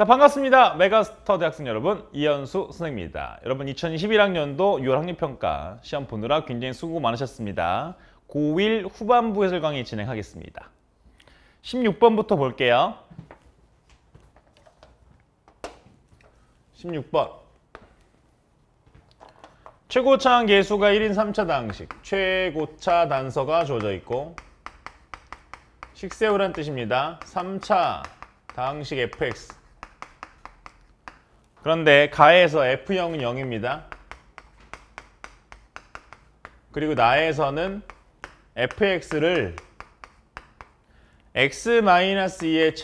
자 반갑습니다 메가스터 대학생 여러분 이현수 선생입니다 여러분 2021학년도 6월 학년평가 시험 보느라 굉장히 수고 많으셨습니다 고1 후반부 해설 강의 진행하겠습니다 16번부터 볼게요 16번 최고차항 계수가 1인 3차 당식 최고차 단서가 주어져 있고 식세우란 뜻입니다 3차 당식 fx 그런데 가에서 F형은 0입니다. 그리고 나에서는 fx를 x-2의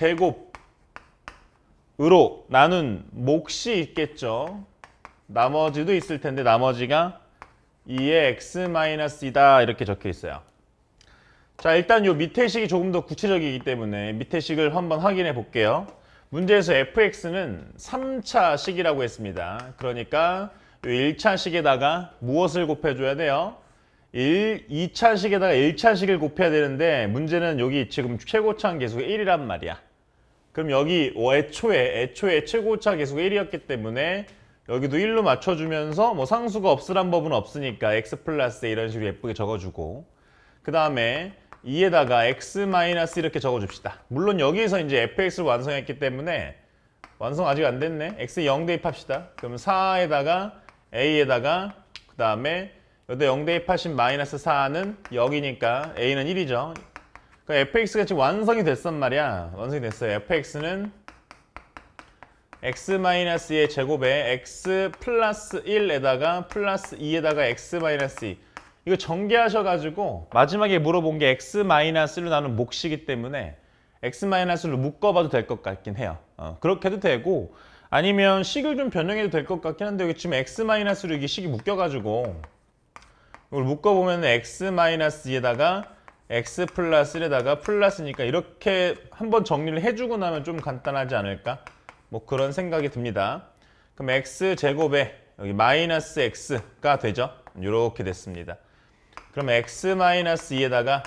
제곱으로 나눈 몫이 있겠죠. 나머지도 있을 텐데 나머지가 2의 x-2다 이렇게 적혀 있어요. 자 일단 요 밑에 식이 조금 더 구체적이기 때문에 밑에 식을 한번 확인해 볼게요. 문제에서 fx는 3차식이라고 했습니다. 그러니까 1차식에다가 무엇을 곱해줘야 돼요? 1, 2차식에다가 1차식을 곱해야 되는데 문제는 여기 지금 최고차 계수가 1이란 말이야. 그럼 여기 애초에 애초에 최고차 계수가 1이었기 때문에 여기도 1로 맞춰주면서 뭐 상수가 없으란 법은 없으니까 x 플러스 이런 식으로 예쁘게 적어주고 그 다음에 2에다가 x 마이너스 이렇게 적어줍시다. 물론 여기에서 이제 fx를 완성했기 때문에 완성 아직 안 됐네. x 0 대입합시다. 그럼 4에다가 a에다가 그 다음에 여기다 0 대입하신 마이너스 4는 여기니까 a는 1이죠. 그러니까 fx가 지금 완성이 됐단 말이야. 완성이 됐어요. fx는 x 마이너스의 제곱에 x 플러스 1에다가 플러스 2에다가 x 마이너스 2 이거 전개하셔가지고 마지막에 물어본 게 x-로 나눈 몫이기 때문에 x-로 묶어봐도 될 것 같긴 해요. 어, 그렇게 해도 되고 아니면 식을 좀 변형해도 될 것 같긴 한데 여기 지금 x-로 이게 식이 묶여가지고 이걸 묶어보면 x-에다가 x 플러스에다가 플러스니까 이렇게 한번 정리를 해주고 나면 좀 간단하지 않을까? 뭐 그런 생각이 듭니다. 그럼 x 제곱에 여기 마이너스 x가 되죠. 이렇게 됐습니다. 그럼 x-2에다가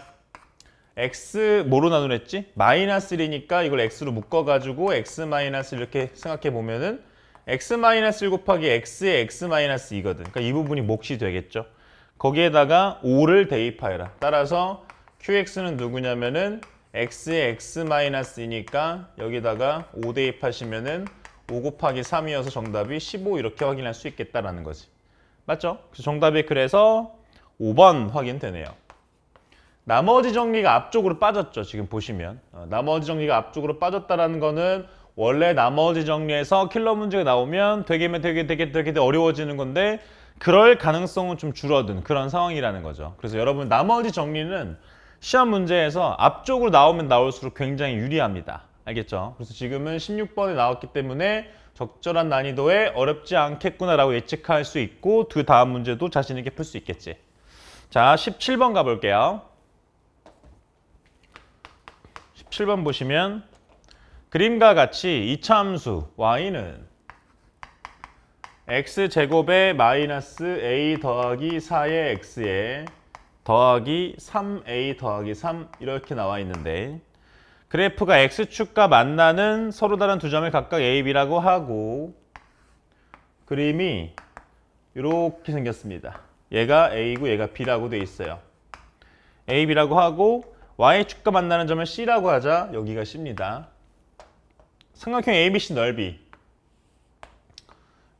x 뭐로 나누랬지? 마이너스 이니까 이걸 x로 묶어가지고 x 마이너스 이렇게 생각해 보면은 x 마이너스 1 곱하기 x의 x 마이너스 2거든. 그러니까 이 부분이 몫이 되겠죠. 거기에다가 5를 대입하여라. 따라서 qx는 누구냐면은 x의 x 마이너스 2니까 여기다가 5 대입하시면은 5 곱하기 3이어서 정답이 15 이렇게 확인할 수 있겠다라는 거지. 맞죠? 정답이 그래서 5번 확인되네요. 나머지 정리가 앞쪽으로 빠졌죠. 지금 보시면. 어, 나머지 정리가 앞쪽으로 빠졌다는 거는 원래 나머지 정리에서 킬러 문제가 나오면 되게면 되게 되게 되게 어려워지는 건데 그럴 가능성은 좀 줄어든 그런 상황이라는 거죠. 그래서 여러분 나머지 정리는 시험 문제에서 앞쪽으로 나오면 나올수록 굉장히 유리합니다. 알겠죠? 그래서 지금은 16번에 나왔기 때문에 적절한 난이도에 어렵지 않겠구나라고 예측할 수 있고 그 다음 문제도 자신 있게 풀 수 있겠지. 자, 17번 가볼게요. 17번 보시면 그림과 같이 이차함수 y는 x제곱에 마이너스 a 더하기 4의 x에 더하기 3a 더하기 3 이렇게 나와 있는데 그래프가 x축과 만나는 서로 다른 두 점을 각각 a, b라고 하고 그림이 이렇게 생겼습니다. 얘가 A고 얘가 B라고 돼 있어요. A, B라고 하고 Y축과 만나는 점을 C라고 하자 여기가 C입니다. 삼각형 ABC 넓이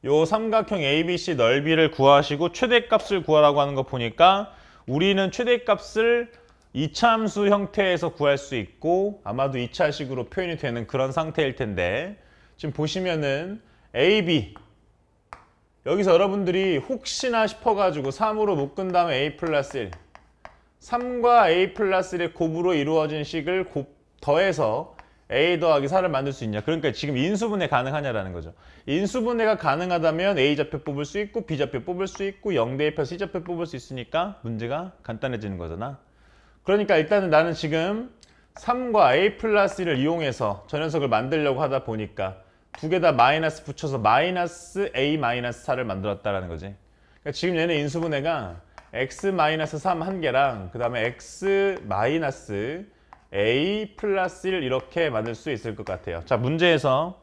요 삼각형 ABC 넓이를 구하시고 최대값을 구하라고 하는 거 보니까 우리는 최대값을 이차함수 형태에서 구할 수 있고 아마도 이차식으로 표현이 되는 그런 상태일 텐데 지금 보시면은 AB 여기서 여러분들이 혹시나 싶어가지고 3으로 묶은 다음에 a 플러스 1 3과 a 플러스 1의 곱으로 이루어진 식을 곱 더해서 a 더하기 4를 만들 수 있냐 그러니까 지금 인수분해 가능하냐라는 거죠 인수분해가 가능하다면 a좌표 뽑을 수 있고 b좌표 뽑을 수 있고 0대 1표 c좌표 뽑을 수 있으니까 문제가 간단해지는 거잖아 그러니까 일단은 나는 지금 3과 a 플러스 1을 이용해서 저 녀석을 만들려고 하다 보니까 두개다 마이너스 붙여서 마이너스 a 마이너스 4를 만들었다라는 거지. 그러니까 지금 얘는 인수분해가 x 마이너스 3 한 개랑 그 다음에 x 마이너스 a 플러스 1 이렇게 만들 수 있을 것 같아요. 자 문제에서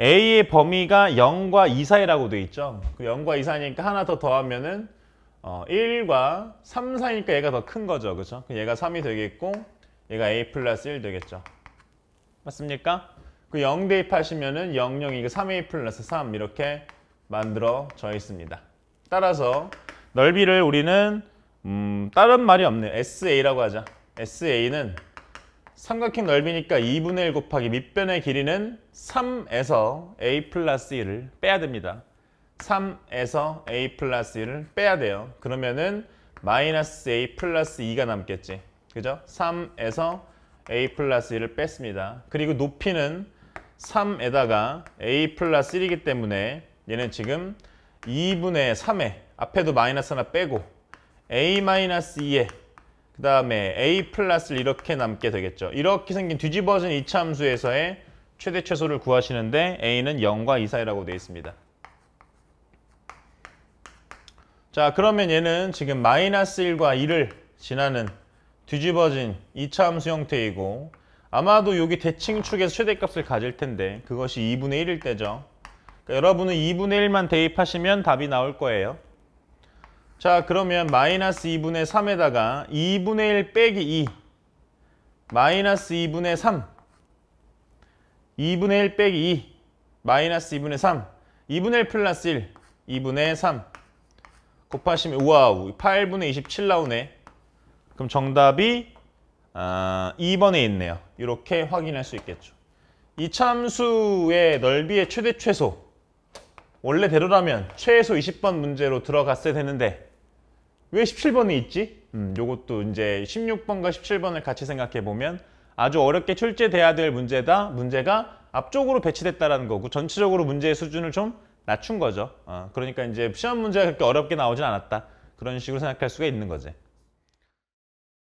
a의 범위가 0과 2 사이라고 돼 있죠. 그 0과 2 사이니까 하나 더 더하면은 어, 1과 3 사이니까 얘가 더 큰 거죠. 그렇죠? 얘가 3이 되겠고 얘가 a 플러스 1 되겠죠. 맞습니까? 그0 대입하시면은 00 이거 3a 플러스 3 이렇게 만들어져 있습니다. 따라서 넓이를 우리는 음, 다른 말이 없네요. sa라고 하자. sa는 삼각형 넓이니까 2분의 1 곱하기 밑변의 길이는 3에서 a 플러스 1을 빼야 됩니다. 3에서 a 플러스 1을 빼야 돼요. 그러면은 마이너스 a 플러스 2가 남겠지. 그죠? 3에서 a 플러스 1을 뺐습니다. 그리고 높이는 3에다가 a 플러스 1이기 때문에 얘는 지금 2분의 3에 앞에도 마이너스 하나 빼고 a 마이너스 2에 그 다음에 a 플러스를 이렇게 남게 되겠죠. 이렇게 생긴 뒤집어진 이참수에서의 최대 최소를 구하시는데 a는 0과 2 사이라고 되어 있습니다. 자 그러면 얘는 지금 마이너스 1과 2를 지나는 뒤집어진 이차함수 형태이고 아마도 여기 대칭축에서 최대값을 가질 텐데 그것이 2분의 1일 때죠. 그러니까 여러분은 2분의 1만 대입하시면 답이 나올 거예요. 자 그러면 마이너스 2분의 3에다가 2분의 1 빼기 2 마이너스 2분의 3 2분의 1 빼기 2 마이너스 2분의 3 2분의 1 플러스 1 2분의 3 곱하시면 우와우 8분의 27 나오네. 그럼 정답이 아, 2번에 있네요. 이렇게 확인할 수 있겠죠. 이 참수의 넓이의 최대 최소 원래대로라면 최소 20번 문제로 들어갔어야 되는데 왜 17번이 있지? 음, 요것도 이제 16번과 17번을 같이 생각해보면 아주 어렵게 출제돼야 될 문제다. 문제가 앞쪽으로 배치됐다는 거고 전체적으로 문제의 수준을 좀 낮춘 거죠. 어, 그러니까 이제 시험 문제가 그렇게 어렵게 나오진 않았다. 그런 식으로 생각할 수가 있는 거죠